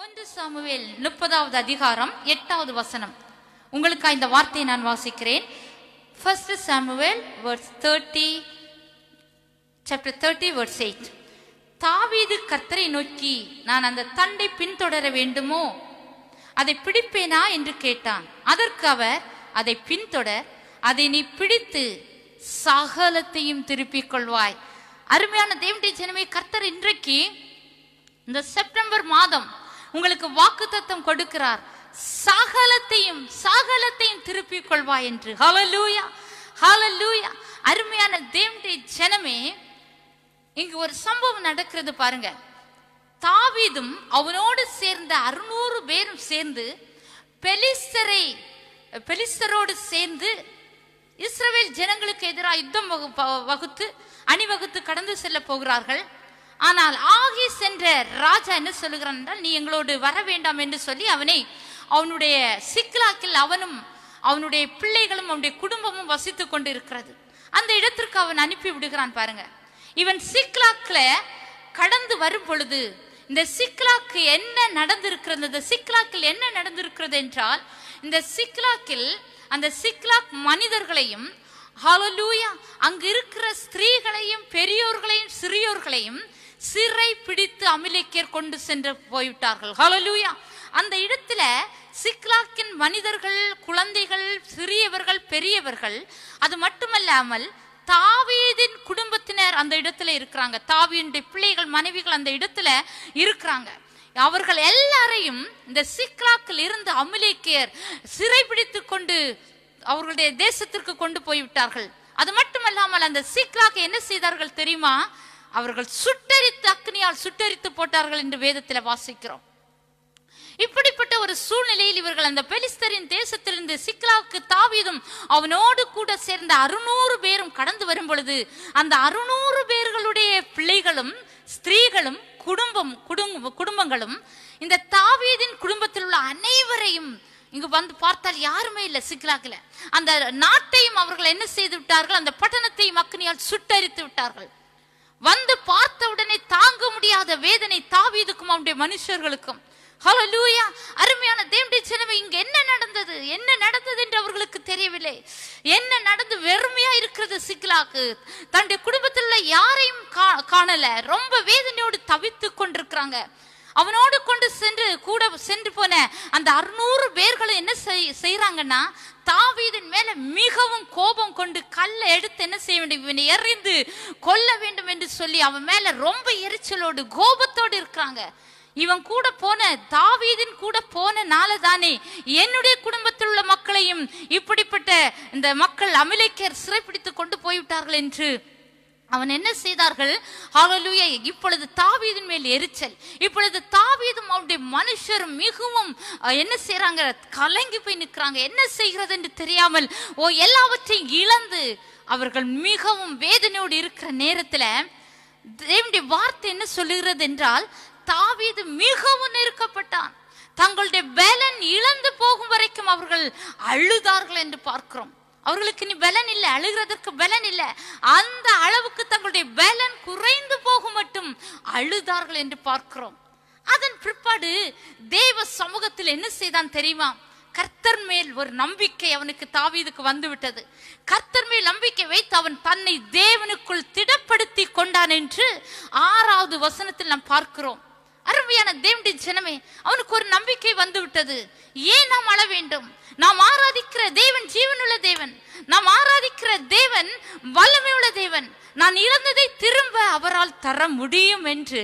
ஒன்று சாமுவேல் முப்பதாவது அதிகாரம் எட்டாவது வசனம் உங்களுக்கு இந்த வார்த்தையை நான் வாசிக்கிறேன் first Samuel words thirty chapter thirty words eight தாவீது கத்தரை நோக்கி நான் அந்த தண்டை பின்தொடர வேண்டுமோ அதை பிடிப்பேனா என்று கேட்டான் அதற்கு அவர் அதை பின்தொடர் அதை நீ பிடித்து சகலத்தையும் திருப்பிக் கொள்வாய் அருமையான தேவனுடைய ஜனமே கர்த்தர் இன்றைக்கு இந்த செப்டம்பர் மாதம் உங்களுக்கு வாக்குத்தத்தம் கொடுக்கிறார் சகலத்தையும் சகலத்தையும் திருப்பி கொள்வா என்று ஹலலூயா ஹலலூயா அருமையான தேவனுடைய ஜனமே இங்கு ஒரு சம்பவம் நடக்கிறது பாருங்க தாவீதும் அவனோடு சேர்ந்த அறுநூறு பேரும் சேர்ந்து பெலிஸ்தரை பெலிஸ்தரோடு சேர்ந்து இஸ்ரேல் ஜனங்களுக்கு எதிராக யுத்தம் வகுத்து அணிவகுத்து கடந்து செல்ல போகிறார்கள் ஆனால் ஆகி சென்ற ராஜா என்ன சொல்லுகிறான் என்றால் நீ எங்களோடு வர வேண்டாம் என்று சொல்லி அவனை அவனுடைய சிக்லாக்கில் அவனும் அவனுடைய பிள்ளைகளும் அவனுடைய குடும்பமும் வசித்து கொண்டு இருக்கிறது அந்த இடத்திற்கு அவன் அனுப்பி விடுகிறான் பாருங்க இவன் சிக்லாக்கில் கடந்து வரும் பொழுது இந்த சிக்லாக்கு என்ன நடந்திருக்கிறது இந்த சிக்லாக்கில் என்ன நடந்திருக்கிறது என்றால் இந்த சிக்லாக்கில் அந்த சிக்லாக் மனிதர்களையும் ஹலலூயா அங்கு இருக்கிற ஸ்திரீகளையும் பெரியோர்களையும் சிறியோர்களையும் சிறை பிடித்து அமிலேக்கியர் கொண்டு சென்று போய்விட்டார்கள் ஹலலூயா அந்த இடத்துல சிக்லாக்கின் மனிதர்கள் குழந்தைகள் சிறியவர்கள் பெரியவர்கள் அது மட்டுமல்லாமல் தாவீதின் குடும்பத்தினர் அந்த இடத்துல இருக்கிறாங்க தாவியுடைய பிள்ளைகள் மனைவிகள் அந்த இடத்துல இருக்கிறாங்க அவர்கள் எல்லாரையும் இந்த சிக்லாக்கில் இருந்து அமிலேக்கியர் பிடித்து கொண்டு அவர்களுடைய தேசத்திற்கு கொண்டு போய்விட்டார்கள் அது மட்டுமல்லாமல் அந்த சிக்லாக்கு என்ன செய்தார்கள் தெரியுமா அவர்கள் சுட்டரித்து அக்னியால் சுட்டரித்து போட்டார்கள் என்று வேதத்தில் வாசிக்கிறோம் இப்படிப்பட்ட ஒரு சூழ்நிலையில் இவர்கள் அந்த பெலிஸ்தரின் தேசத்திலிருந்து சிக்லாவுக்கு தாவியதும் அவனோடு கூட சேர்ந்த அறுநூறு பேரும் கடந்து வரும் பொழுது அந்த அறுநூறு பேர்களுடைய பிள்ளைகளும் ஸ்திரீகளும் குடும்பம் குடும்பங்களும் இந்த தாவீதின் குடும்பத்தில் உள்ள அனைவரையும் இங்கு வந்து பார்த்தால் யாருமே இல்லை சிக்லாக்கில் அந்த நாட்டையும் அவர்கள் என்ன செய்து விட்டார்கள் அந்த பட்டணத்தையும் அக்னியால் சுட்டரித்து விட்டார்கள் வந்து பார்த்த உடனே தாங்க முடியாத வேதனை தாவீதுக்கும் அவனுடைய மனுஷர்களுக்கும் ஹலோ லூயா அருமையான தேவடைய சிலவை இங்க என்ன நடந்தது என்ன நடந்தது என்று அவர்களுக்கு தெரியவில்லை என்ன நடந்து வெறுமையா இருக்கிறது சிக்லாக்கு தன்னுடைய குடும்பத்தில் உள்ள யாரையும் காணல ரொம்ப வேதனையோடு தவித்து கொண்டிருக்கிறாங்க அவனோடு கொண்டு சென்று கூட சென்று போன அந்த அறுநூறு பேர்களும் என்ன செய்யறாங்கன்னா தாவீதின் மேல மிகவும் கோபம் கொண்டு கல்லை எடுத்து என்ன செய்ய வேண்டும் இவனை எறிந்து கொல்ல வேண்டும் என்று சொல்லி அவன் மேல ரொம்ப எரிச்சலோடு கோபத்தோடு இருக்கிறாங்க இவன் கூட போன தாவீதின் கூட போனனால தானே என்னுடைய குடும்பத்தில் உள்ள மக்களையும் இப்படிப்பட்ட இந்த மக்கள் அமிலைக்கர் சிறைப்பிடித்து கொண்டு போய்விட்டார்கள் என்று அவன் என்ன செய்தார்கள் அவளுய இப்பொழுது தாவீதின் மேல் எரிச்சல் இப்பொழுது தாவீதும் அவருடைய மனுஷர் மிகவும் என்ன செய்யறாங்க கலங்கி போய் நிற்கிறாங்க என்ன செய்கிறது என்று தெரியாமல் ஓ எல்லாவற்றையும் இழந்து அவர்கள் மிகவும் வேதனையோடு இருக்கிற நேரத்துல தேவனுடைய வார்த்தை என்ன சொல்லுகிறது என்றால் தாவீது மிகவும் நெருக்கப்பட்டான் தங்களுடைய பலன் இழந்து போகும் வரைக்கும் அவர்கள் அழுதார்கள் என்று பார்க்கிறோம் அவர்களுக்கு இனி பலன் இல்லை அழுகிறதற்கு பலன் இல்லை அந்த அளவுக்கு தங்களுடைய பலன் குறைந்து போகும் மட்டும் அழுதார்கள் என்று பார்க்கிறோம் அதன் பிற்பாடு தேவ சமூகத்தில் என்ன செய்தான் தெரியுமா கர்த்தர் மேல் ஒரு நம்பிக்கை அவனுக்கு தாவீதுக்கு வந்துவிட்டது கர்த்தர் மேல் நம்பிக்கை வைத்து அவன் தன்னை தேவனுக்குள் திடப்படுத்தி கொண்டான் என்று ஆறாவது வசனத்தில் நாம் பார்க்கிறோம் அருமையான தேவடி ஜனமே அவனுக்கு ஒரு நம்பிக்கை வந்துவிட்டது ஏன் நாம் அழ வேண்டும் நாம் ஆராதிக்கிற தேவன் ஜீவனுள்ள தேவன் நான் இழந்ததை திரும்ப அவரால் தர முடியும் என்று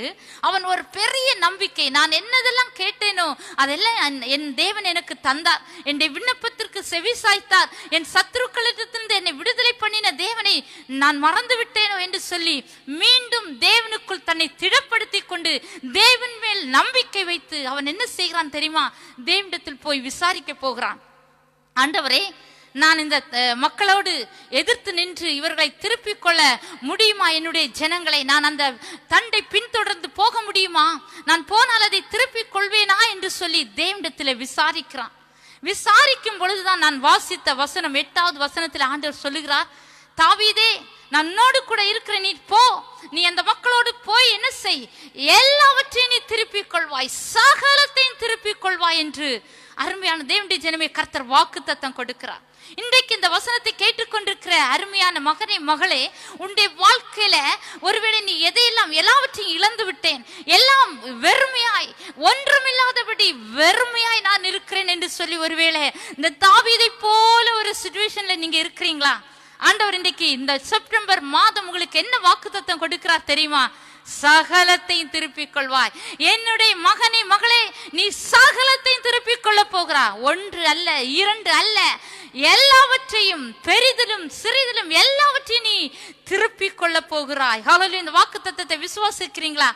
அவன் ஒரு பெரிய நம்பிக்கை நான் என்னதெல்லாம் கேட்டேனோ அதெல்லாம் என் தேவன் எனக்கு தந்தார் என்னுடைய விண்ணப்பத்திற்கு செவி சாய்த்தார் என் சத்துருக்களிடத்திலிருந்து என்னை விடுதலை பண்ணின தேவனை நான் மறந்து விட்டேனோ என்று சொல்லி மீண்டும் தேவனுக்குள் தன்னை திடப்படுத்தி கொண்டு தேவன் மேல் நம்பிக்கை வைத்து அவன் என்ன செய்கிறான் தெரியுமா தேவனிடத்தில் போய் விசாரிக்க போகிறான் ஆண்டவரே நான் இந்த மக்களோடு எதிர்த்து நின்று இவர்களை திருப்பிக் கொள்ள முடியுமா என்னுடைய ஜனங்களை நான் அந்த தண்டை பின்தொடர்ந்து போக முடியுமா நான் போனால் அதை திருப்பிக் கொள்வேனா என்று சொல்லி தேவிடத்தில் விசாரிக்கிறான் விசாரிக்கும் பொழுதுதான் நான் வாசித்த வசனம் எட்டாவது வசனத்தில் ஆண்டவர் சொல்லுகிறார் தாவீதே நன்னோடு கூட இருக்கிற நீ போ நீ அந்த மக்களோடு போய் என்ன செய் எல்லாவற்றையும் நீ திருப்பிக் கொள்வாய் சகலத்தையும் திருப்பிக் கொள்வாய் என்று அருமையான தேவண்டி ஜனமே கர்த்தர் வாக்கு தத்தம் கொடுக்கிறார் இன்றைக்கு இந்த வசனத்தை கேட்டுக்கொண்டிருக்கிற அருமையான மகனே மகளே உன்னுடைய வாழ்க்கையில ஒருவேளை நீ எதையெல்லாம் எல்லாவற்றையும் இழந்து விட்டேன் எல்லாம் வெறுமையாய் ஒன்றுமில்லாதபடி வெறுமையாய் நான் இருக்கிறேன் என்று சொல்லி ஒருவேளை இந்த தாவிதை போல ஒரு சுச்சுவேஷன்ல நீங்க இருக்கிறீங்களா ஆண்டவர் இன்றைக்கு இந்த செப்டம்பர் மாதம் உங்களுக்கு என்ன வாக்குத்தத்தம் கொடுக்கிறார் தெரியுமா சகலத்தையும் திருப்பிக் கொள்வாய் என்னுடைய மகனே மகளே நீ சகலத்தை போகிறார் ஒன்று அல்ல இரண்டு அல்ல எல்லாவற்றையும் பெரிதிலும் சிறிதிலும் எல்லாவற்றையும் நீ திருப்பி கொள்ள போகிறாய் ஹாலலு இந்த வாக்கு தத்துவத்தை விசுவாசிக்கிறீங்களா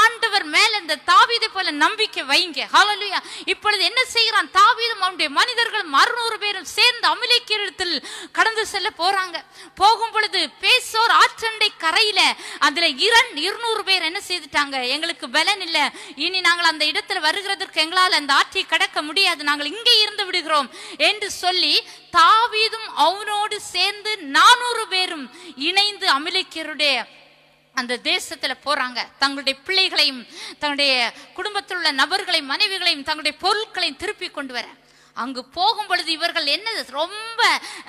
ஆண்டவர் மேல இந்த தாவீதை போல நம்பிக்கை வைங்க ஹாலலுயா இப்பொழுது என்ன செய்கிறான் தாவீதம் அவனுடைய மனிதர்கள் அறுநூறு பேரும் சேர்ந்து அமிலேக்கிரத்தில் கடந்து செல்ல போறாங்க போகும் பொழுது பேசோர் ஆற்றண்டை கரையில அதுல இரண்டு இருநூறு பேர் என்ன செய்துட்டாங்க எங்களுக்கு பலன் இல்ல இனி நாங்கள் அந்த இடத்துல வருகிறதற்கு எங்களால் அந்த ஆற்றை கடக்க முடியாது நாங்கள் இங்கே இருந்து விடுகிறோம் என்று சொல்லி தாவீதும் அவனோடு சேர்ந்து நானூறு பேரும் இணைந்து அமிலிக்கருடைய அந்த தேசத்துல போறாங்க தங்களுடைய பிள்ளைகளையும் தங்களுடைய குடும்பத்தில் உள்ள நபர்களையும் மனைவிகளையும் தங்களுடைய பொருட்களையும் திருப்பி கொண்டு வர அங்கு போகும் பொழுது இவர்கள் என்ன ரொம்ப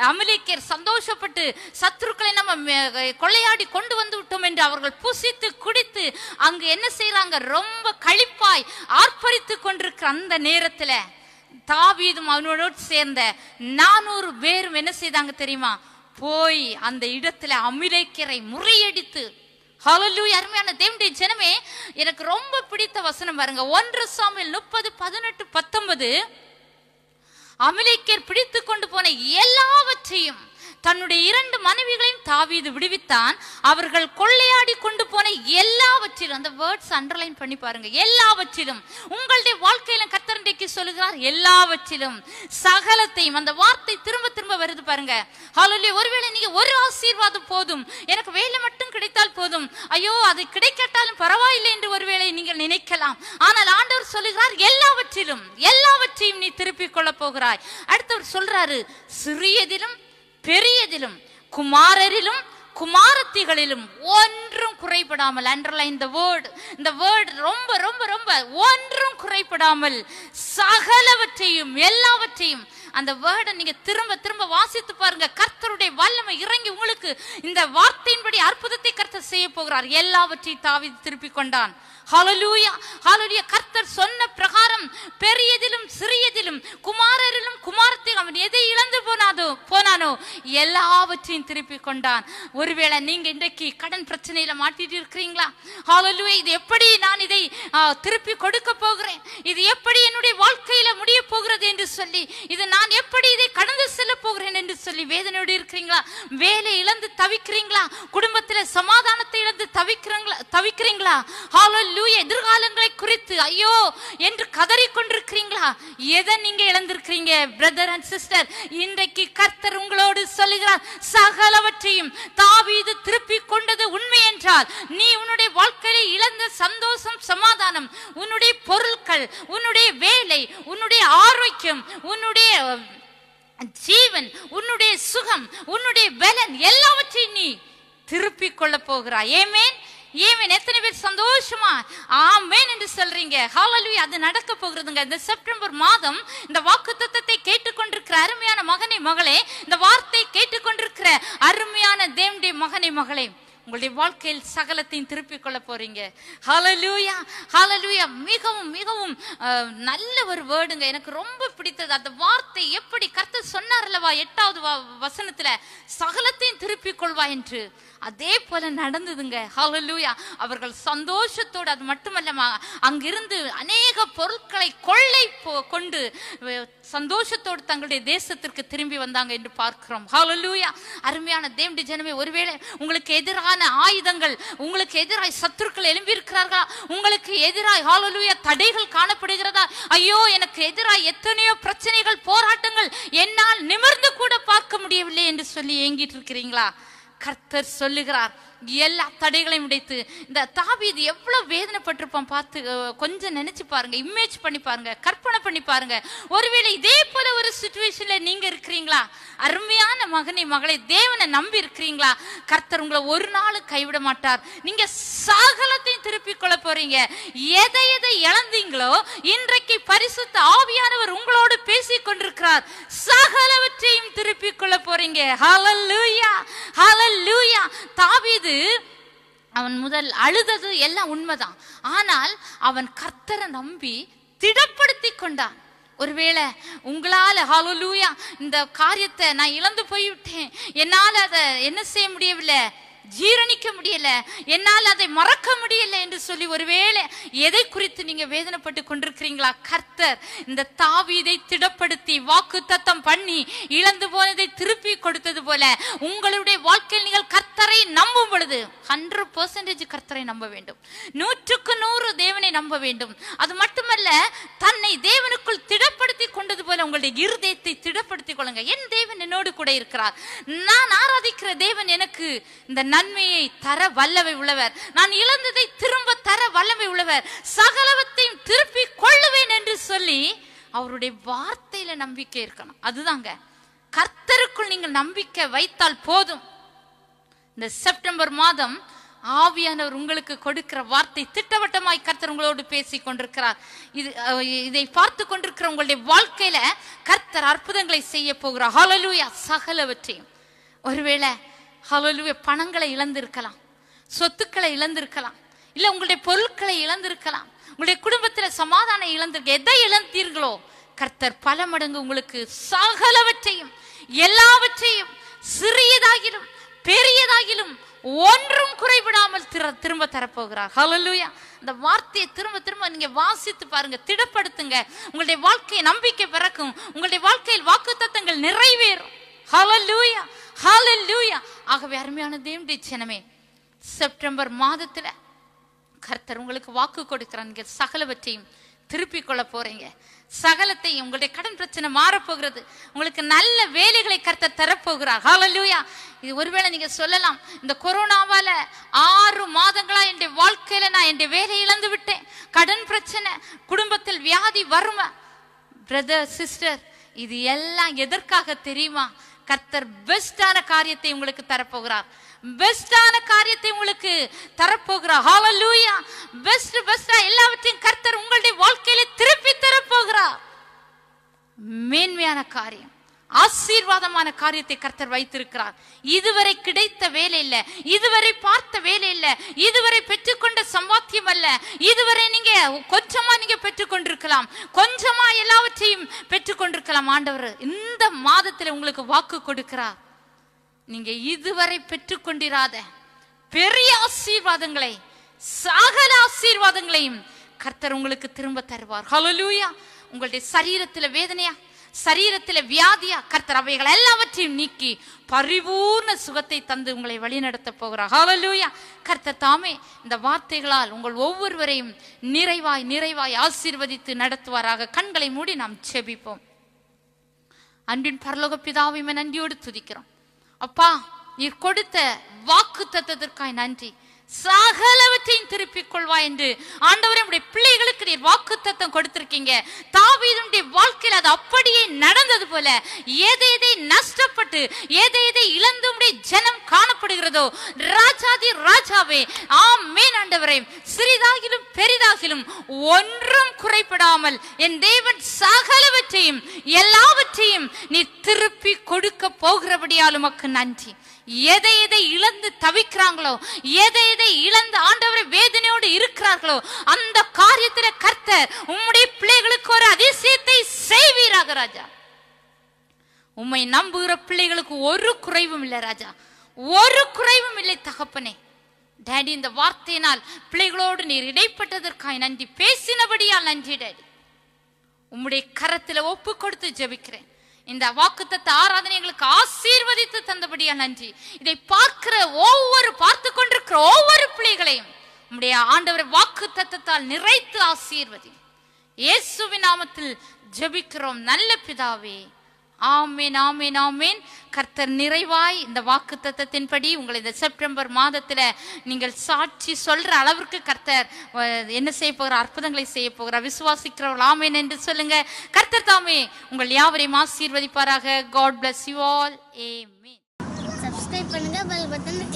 அமிலிக்கர் சந்தோஷப்பட்டு சத்துருக்களை நம்ம கொள்ளையாடி கொண்டு வந்து விட்டோம் என்று அவர்கள் புசித்து குடித்து அங்கு என்ன செய்யறாங்க ரொம்ப கழிப்பாய் ஆர்ப்பரித்து கொண்டிருக்கிற அந்த நேரத்துல தாவீதும் அவனோட சேர்ந்த நானூறு பேரும் என்ன செய்தாங்க தெரியுமா போய் அந்த இடத்துல அமிலைக்கரை முறியடித்து ஹலலூ அருமையான தேவனுடைய ஜனமே எனக்கு ரொம்ப பிடித்த வசனம் பாருங்க ஒன்று சாமியில் முப்பது பதினெட்டு பத்தொன்பது அமிலைக்கர் பிடித்து கொண்டு போன எல்லாவற்றையும் தன்னுடைய இரண்டு மனைவிகளையும் தாவீது விடுவித்தான் அவர்கள் கொள்ளையாடி கொண்டு போன எல்லாவற்றிலும் அந்த வேர்ட்ஸ் அண்டர்லைன் பண்ணி பாருங்க எல்லாவற்றிலும் உங்களுடைய வாழ்க்கையில கத்தரண்டைக்கு சொல்லுகிறார் எல்லாவற்றிலும் சகலத்தையும் அந்த வார்த்தை திரும்ப திரும்ப வருது பாருங்க ஹாலோலி ஒருவேளை நீங்க ஒரு ஆசீர்வாதம் போதும் எனக்கு வேலை மட்டும் கிடைத்தால் போதும் ஐயோ அது கிடைக்கட்டாலும் பரவாயில்லை என்று ஒருவேளை நீங்கள் நினைக்கலாம் ஆனால் ஆண்டவர் சொல்லுகிறார் எல்லாவற்றிலும் எல்லாவற்றையும் நீ திருப்பிக் கொள்ள போகிறாய் அடுத்தவர் சொல்றாரு சிறியதிலும் பெரியதிலும் குமாரரிலும் குமாரத்திகளிலும் ஒன்றும் குறைபடாமல் அண்டர்லைன் த வேர்டு இந்த வேர்டு ரொம்ப ரொம்ப ரொம்ப ஒன்றும் குறைபடாமல் சகலவற்றையும் எல்லாவற்றையும் அந்த வேர்டை நீங்க திரும்ப திரும்ப வாசித்து பாருங்க கர்த்தருடைய வல்லமை இறங்கி உங்களுக்கு இந்த வார்த்தையின்படி அற்புதத்தை கர்த்தர் செய்ய போகிறார் எல்லாவற்றையும் தாவி திருப்பி கொண்டான் ஹலலூயா ஹலலூயா கர்த்தர் சொன்ன பிரகாரம் பெரியதிலும் சிறியதிலும் குமாரரிலும் குமாரத்தில் அவன் எதை இழந்து போனாதோ போனானோ எல்லாவற்றையும் திருப்பி கொண்டான் ஒருவேளை நீங்க இன்றைக்கு கடன் பிரச்சனையில மாட்டிட்டு இருக்கிறீங்களா ஹலலூயா இது எப்படி நான் இதை திருப்பி கொடுக்க போகிறேன் இது எப்படி என்னுடைய வாழ்க்கையில முடிய போகிறது என்று சொல்லி இது நான் நான் எப்படி இதை கடந்து செல்ல போகிறேன் என்று சொல்லி வேதனையோடு இருக்கிறீங்களா வேலை இழந்து தவிக்கிறீங்களா குடும்பத்தில் சமாதானத்தை இழந்து தவிக்கிறீங்களா தவிக்கிறீங்களா ஹாலோ லூய எதிர்காலங்களை குறித்து ஐயோ என்று கதறிக்கொண்டிருக்கிறீங்களா எதை நீங்க இழந்திருக்கிறீங்க பிரதர் அண்ட் சிஸ்டர் இன்றைக்கு கர்த்தர் உங்களோடு சொல்லுகிறார் சகலவற்றையும் தாவீது திருப்பி கொண்டது உண்மை என்றால் நீ உன்னுடைய வாழ்க்கையில் இழந்த சந்தோஷம் சமாதானம் உன்னுடைய பொருட்கள் உன்னுடைய வேலை உன்னுடைய ஆரோக்கியம் உன்னுடைய ஜீவன் உன்னுடைய சுகம் உன்னுடைய பலன் எல்லாவற்றையும் நீ திருப்பிக் கொள்ள போகிறாய் ஏமேன் ஏமேன் எத்தனை பேர் சந்தோஷமா ஆமேன் என்று சொல்றீங்க ஹாலலுவி அது நடக்க போகிறதுங்க இந்த செப்டம்பர் மாதம் இந்த வாக்கு தத்தத்தை கேட்டுக்கொண்டிருக்கிற அருமையான மகனை மகளே இந்த வார்த்தை கேட்டுக்கொண்டிருக்கிற அருமையான தேவனுடைய மகனை மகளே உங்களுடைய வாழ்க்கையில் சகலத்தையும் திருப்பிக் கொள்ள போறீங்க ஹலலூயா ஹலலூயா மிகவும் மிகவும் நல்ல ஒரு வேர்டுங்க எனக்கு ரொம்ப பிடித்தது அந்த வார்த்தை எப்படி கருத்து சொன்னார்லவா எட்டாவது வசனத்துல சகலத்தையும் திருப்பிக் கொள்வா என்று அதே போல நடந்ததுங்க ஹலலூயா அவர்கள் சந்தோஷத்தோடு அது மட்டுமல்லமா அங்கிருந்து அநேக பொருட்களை கொள்ளை கொண்டு சந்தோஷத்தோடு தங்களுடைய தேசத்திற்கு திரும்பி வந்தாங்க என்று பார்க்கிறோம் ஹாலலூயா அருமையான தேவடி ஜனமே ஒருவேளை உங்களுக்கு எதிரான ஆயுதங்கள் உங்களுக்கு எதிராக சத்துருக்கள் எழும்பி இருக்கிறார்களா உங்களுக்கு எதிராக ஹாலலூயா தடைகள் காணப்படுகிறதா ஐயோ எனக்கு எதிராக எத்தனையோ பிரச்சனைகள் போராட்டங்கள் என்னால் நிமிர்ந்து கூட பார்க்க முடியவில்லை என்று சொல்லி ஏங்கிட்டு இருக்கிறீங்களா கர்த்தர் சொல்லுகிறார் எல்லா தடைகளையும் உடைத்து இந்த தாவீது எவ்வளோ வேதனைப்பட்டிருப்பான் பார்த்து கொஞ்சம் நினைச்சு பாருங்க இமேஜ் பண்ணி பாருங்க கற்பனை பண்ணி பாருங்க ஒருவேளை இதே போல ஒரு சுச்சுவேஷன்ல நீங்க இருக்கிறீங்களா அருமையான மகனை மகளை தேவனை நம்பி இருக்கிறீங்களா கர்த்தர் உங்களை ஒரு நாள் கைவிட மாட்டார் நீங்க சாகலத்தையும் திருப்பி கொள்ள போறீங்க எதை எதை இழந்தீங்களோ இன்றைக்கு பரிசுத்த ஆவியானவர் உங்களோடு பேசி கொண்டிருக்கிறார் சகலவற்றையும் திருப்பி கொள்ள போறீங்க ஹலலூயா ஹலலூயா தாவீது அழுது அவன் முதல் அழுதது எல்லாம் உண்மைதான் ஆனால் அவன் கர்த்தரை நம்பி திடப்படுத்தி கொண்டான் ஒருவேளை உங்களால ஹாலோலூயா இந்த காரியத்தை நான் இழந்து போய்விட்டேன் என்னால் அதை என்ன செய்ய முடியவில்லை ஜீரணிக்க முடியல என்னால் அதை மறக்க முடியல என்று சொல்லி ஒருவேளை எதை குறித்து நீங்க வேதனைப்பட்டு கொண்டிருக்கிறீங்களா கர்த்தர் இந்த தாவீதை திடப்படுத்தி வாக்கு தத்தம் பண்ணி இழந்து போனதை திருப்பி கொடுத்தது போல உங்களுடைய வாழ்க்கையில் நீங்கள் கர்த்தரை நம்பும் பொழுது ஹண்ட்ரட் பர்சன்டேஜ் கர்த்தரை நம்ப வேண்டும் நூற்றுக்கு நூறு தேவனை நம்ப வேண்டும் அது மட்டுமல்ல தன்னை தேவனுக்குள் திடப்படுத்தி கொண்டது போல உங்களுடைய இருதயத்தை திடப்படுத்திக் கொள்ளுங்க என் தேவன் என்னோடு கூட இருக்கிறார் நான் ஆராதிக்கிற தேவன் எனக்கு இந்த நன்மையை தர வல்லவை உள்ளவர் நான் இழந்ததை திரும்ப தர வல்லவை உள்ளவர் சகலவத்தையும் திருப்பி கொள்ளுவேன் என்று சொல்லி அவருடைய வார்த்தையில நம்பிக்கை இருக்கணும் அதுதாங்க கர்த்தருக்குள் நீங்கள் நம்பிக்கை வைத்தால் போதும் இந்த செப்டம்பர் மாதம் ஆவியானவர் உங்களுக்கு கொடுக்கிற வார்த்தை திட்டவட்டமாய் கர்த்தர் உங்களோடு பேசி கொண்டிருக்கிறார் இது இதை பார்த்து கொண்டிருக்கிற உங்களுடைய வாழ்க்கையில கர்த்தர் அற்புதங்களை செய்ய போகிறார் ஹாலலூயா சகலவற்றையும் ஒருவேளை ஹலோலுவ பணங்களை இழந்திருக்கலாம் சொத்துக்களை இழந்திருக்கலாம் இல்லை உங்களுடைய பொருட்களை இழந்திருக்கலாம் உங்களுடைய குடும்பத்தில் சமாதானம் இழந்திருக்க எதை இழந்தீர்களோ கர்த்தர் பல மடங்கு உங்களுக்கு சகலவற்றையும் எல்லாவற்றையும் சிறியதாகிலும் பெரியதாகிலும் ஒன்றும் குறைவிடாமல் திரு திரும்ப தரப்போகிறார் ஹலலுயா இந்த வார்த்தையை திரும்ப திரும்ப நீங்க வாசித்து பாருங்க திடப்படுத்துங்க உங்களுடைய வாழ்க்கையை நம்பிக்கை பிறக்கும் உங்களுடைய வாழ்க்கையில் வாக்கு தத்தங்கள் நிறைவேறும் ஹலலுயா ஹாலூயா ஆகவே அருமையான தேவனுடைய ஜனமே செப்டம்பர் மாதத்துல கர்த்தர் உங்களுக்கு வாக்கு கொடுக்கிறாங்க சகலவற்றையும் திருப்பி கொள்ள போறீங்க சகலத்தையும் உங்களுடைய கடன் பிரச்சனை மாறப்போகிறது உங்களுக்கு நல்ல வேலைகளை கர்த்த தரப்போகிறார் ஹாலலூயா இது ஒருவேளை நீங்க சொல்லலாம் இந்த கொரோனாவால ஆறு மாதங்களா என்னுடைய வாழ்க்கையில நான் என்னுடைய வேலை இழந்து விட்டேன் கடன் பிரச்சனை குடும்பத்தில் வியாதி வறுமை பிரதர் சிஸ்டர் இது எல்லாம் எதற்காக தெரியுமா கர்த்தர் பெஸ்டான காரியத்தை உங்களுக்கு தரப்போகிறார் பெஸ்டான காரியத்தை உங்களுக்கு தரப்போகிறார் ஹாலலூயா பெஸ்ட் பெஸ்டா எல்லாவற்றையும் கர்த்தர் உங்களுடைய வாழ்க்கையில திருப்பி தரப்போகிறார் மேன்மையான காரியம் ஆசீர்வாதமான காரியத்தை கர்த்தர் வைத்திருக்கிறார் இதுவரை கிடைத்த இல்ல இதுவரை பார்த்த வேலை இல்ல இதுவரை பெற்றுக்கொண்ட சம்பாத்தியம் அல்ல இதுவரை நீங்க கொஞ்சமா நீங்க பெற்றுக்கொண்டிருக்கலாம் கொஞ்சமா எல்லாவற்றையும் பெற்றுக்கொண்டிருக்கலாம் ஆண்டவர் இந்த மாதத்துல உங்களுக்கு வாக்கு கொடுக்கிறார் நீங்க இதுவரை பெற்றுக்கொண்டிராத பெரிய ஆசீர்வாதங்களை சகல ஆசீர்வாதங்களையும் கர்த்தர் உங்களுக்கு திரும்ப தருவார் ஹலோ லூயா உங்களுடைய சரீரத்துல வேதனையா சரீரத்தில் வியாதியா கர்த்தர் அவைகள் எல்லாவற்றையும் நீக்கி பரிபூர்ண சுகத்தை தந்து உங்களை வழிநடத்த போகிறார் ஹவலூயா கர்த்தர் தாமே இந்த வார்த்தைகளால் உங்கள் ஒவ்வொருவரையும் நிறைவாய் நிறைவாய் ஆசீர்வதித்து நடத்துவாராக கண்களை மூடி நாம் செபிப்போம் அன்பின் பரலோக பிதாவையுமே நன்றியோடு துதிக்கிறோம் அப்பா நீர் கொடுத்த வாக்கு தத்தத்திற்காய் நன்றி சகலவற்றையும் திருப்பிக் கொள்வா என்று ஆண்டவர் நம்முடைய பிள்ளைகளுக்கு நீர் வாக்கு தத்துவம் கொடுத்திருக்கீங்க தாவீதுடைய வாழ்க்கையில் அது அப்படியே நடந்தது போல எதை எதை நஷ்டப்பட்டு எதை எதை இழந்து உடைய ஜனம் காணப்படுகிறதோ ராஜாதி ராஜாவே ஆமேன் ஆண்டவரே சிறிதாகிலும் பெரிதாகிலும் ஒன்றும் குறைபடாமல் என் தேவன் சகலவற்றையும் எல்லாவற்றையும் நீ திருப்பி கொடுக்க போகிறபடியால் உமக்கு நன்றி எதை எதை இழந்து தவிக்கிறாங்களோ எதை எதை இழந்து ஆண்டவரை வேதனையோடு இருக்கிறார்களோ அந்த காரியத்தில கர்த்தர் உம்முடைய பிள்ளைகளுக்கு ஒரு அதிசயத்தை செய்வீராக ராஜா உம்மை நம்புகிற பிள்ளைகளுக்கு ஒரு குறைவும் இல்லை ராஜா ஒரு குறைவும் இல்லை தகப்பனே டேடி இந்த வார்த்தையினால் பிள்ளைகளோடு நீர் இடைப்பட்டதற்காக நன்றி பேசினபடியால் நன்றி டேடி உம்முடைய கரத்தில் ஒப்பு கொடுத்து ஜபிக்கிறேன் இந்த வாக்குத்தத்த ஆராதனை எங்களுக்கு ஆசீர்வதித்து தந்தபடியா நன்றி இதை பார்க்கிற ஒவ்வொரு பார்த்து கொண்டிருக்கிற ஒவ்வொரு பிள்ளைகளையும் நம்முடைய ஆண்டவர் வாக்கு தத்தத்தால் நிறைத்து ஆசீர்வதி இயேசுவின் நாமத்தில் ஜெபிக்கிறோம் நல்ல பிதாவே ஆமீன் ஆமீன் ஆமீன் கர்த்தர் நிறைவாய் இந்த வாக்கு தத்தத்தின்படி உங்களை இந்த செப்டம்பர் மாதத்தில் நீங்கள் சாட்சி சொல்கிற அளவிற்கு கர்த்தர் என்ன செய்ய போகிற அற்புதங்களை செய்ய போகிறார் விசுவாசிக்கிறவர்கள் ஆமீன் என்று சொல்லுங்க கர்த்தர் தாமே உங்கள் யாவரையும் ஆசீர்வதிப்பாராக God bless you all amen பண்ணுங்க